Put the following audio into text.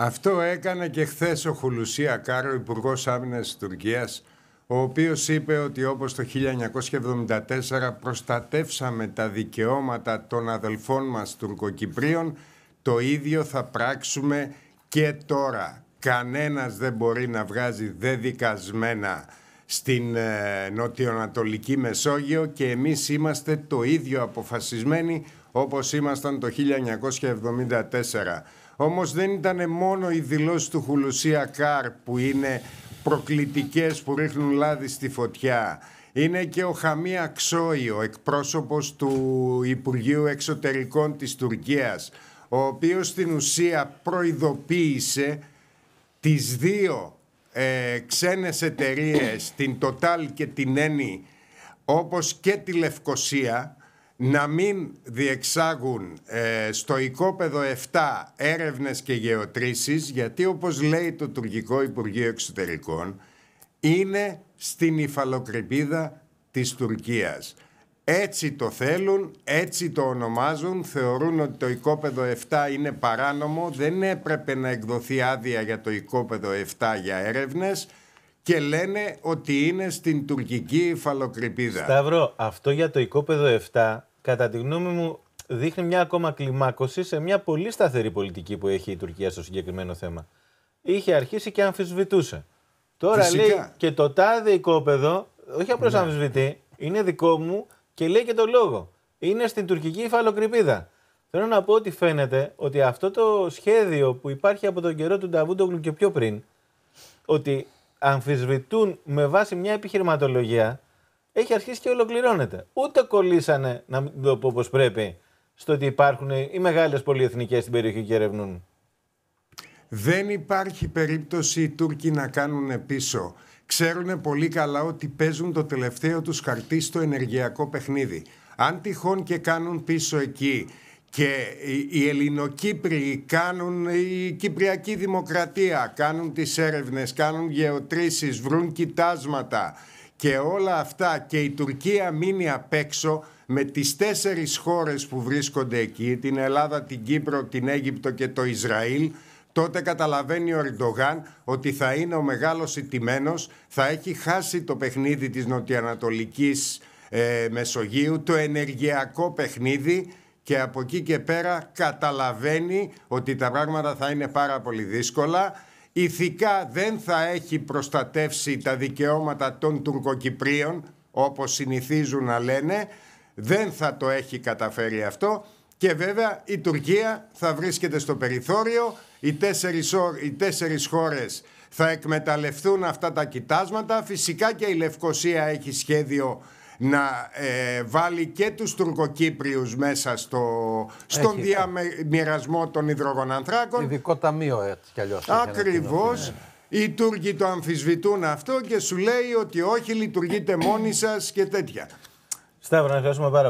Αυτό έκανε και χθες ο Χουλουσία Κάρο, υπουργός άμυνας της Τουρκίας, ο οποίος είπε ότι όπως το 1974 προστατεύσαμε τα δικαιώματα των αδελφών μας Τουρκοκυπρίων, το ίδιο θα πράξουμε και τώρα. Κανένας δεν μπορεί να βγάζει δεδικασμένα στην ε, νοτιοανατολική Μεσόγειο και εμείς είμαστε το ίδιο αποφασισμένοι όπως ήμασταν το 1974. Όμως δεν ήταν μόνο οι δηλώσεις του Χουλουσία Κάρ που είναι προκλητικές που ρίχνουν λάδι στη φωτιά. Είναι και ο Χαμία Ξόη, ο εκπρόσωπος του Υπουργείου Εξωτερικών της Τουρκίας, ο οποίος στην ουσία προειδοποίησε τις δύο ε, ξένες εταιρείες, την Total και την Eni, όπως και τη Λευκοσία, να μην διεξάγουν ε, στο οικόπεδο 7 έρευνες και γεωτρήσεις γιατί όπως λέει το τουρκικό Υπουργείο Εξωτερικών είναι στην υφαλοκρηπίδα της Τουρκίας. Έτσι το θέλουν, έτσι το ονομάζουν, θεωρούν ότι το οικόπεδο 7 είναι παράνομο, δεν έπρεπε να εκδοθεί άδεια για το οικόπεδο 7 για έρευνες και λένε ότι είναι στην τουρκική υφαλοκρηπίδα. Σταύρο, αυτό για το οικόπεδο 7 κατά τη γνώμη μου, δείχνει μια ακόμα κλιμάκωση σε μια πολύ σταθερή πολιτική που έχει η Τουρκία στο συγκεκριμένο θέμα. Είχε αρχίσει και αμφισβητούσε. Τώρα λέει και το τάδε οικόπεδο, όχι απλώς ναι. αμφισβητεί, είναι δικό μου και λέει και το λόγο. Είναι στην τουρκική υφαλοκρηπίδα. Θέλω να πω ότι φαίνεται ότι αυτό το σχέδιο που υπάρχει από τον καιρό του Νταβούντογλου και πιο πριν, ότι αμφισβητούν με βάση μια επιχειρηματολογία έχει αρχίσει και ολοκληρώνεται. Ούτε κολλήσανε, να μην το πω όπω πρέπει, στο ότι υπάρχουν οι μεγάλες πολυεθνικές στην περιοχή και ερευνούν. Δεν υπάρχει περίπτωση οι Τούρκοι να κάνουν πίσω. Ξέρουν πολύ καλά ότι παίζουν το τελευταίο τους χαρτί στο ενεργειακό παιχνίδι. Αν τυχόν και κάνουν πίσω εκεί και οι Ελληνοκύπριοι κάνουν η Κυπριακή Δημοκρατία, κάνουν τις έρευνες, κάνουν γεωτρήσεις, βρουν κοιτάσματα, και όλα αυτά και η Τουρκία μείνει απ' έξω με τις τέσσερις χώρες που βρίσκονται εκεί, την Ελλάδα, την Κύπρο, την Αίγυπτο και το Ισραήλ, τότε καταλαβαίνει ο Ερντογάν ότι θα είναι ο μεγάλος ιτημένος, θα έχει χάσει το παιχνίδι της νοτιοανατολικής ε, Μεσογείου, το ενεργειακό παιχνίδι και από εκεί και πέρα καταλαβαίνει ότι τα πράγματα θα είναι πάρα πολύ δύσκολα ηθικά δεν θα έχει προστατεύσει τα δικαιώματα των Τουρκοκυπρίων, όπως συνηθίζουν να λένε, δεν θα το έχει καταφέρει αυτό και βέβαια η Τουρκία θα βρίσκεται στο περιθώριο, οι τέσσερις, οι χώρες θα εκμεταλλευτούν αυτά τα κοιτάσματα, φυσικά και η Λευκοσία έχει σχέδιο να ε, βάλει και τους τουρκοκύπριους μέσα στο, στον έχει, διαμοιρασμό των υδρογονανθράκων. Ειδικό ταμείο ε, έτσι κι αλλιώς. Ακριβώς. Ναι. Οι Τούρκοι το αμφισβητούν αυτό και σου λέει ότι όχι λειτουργείτε μόνοι σας και τέτοια. Σταύρο, να ευχαριστούμε πάρα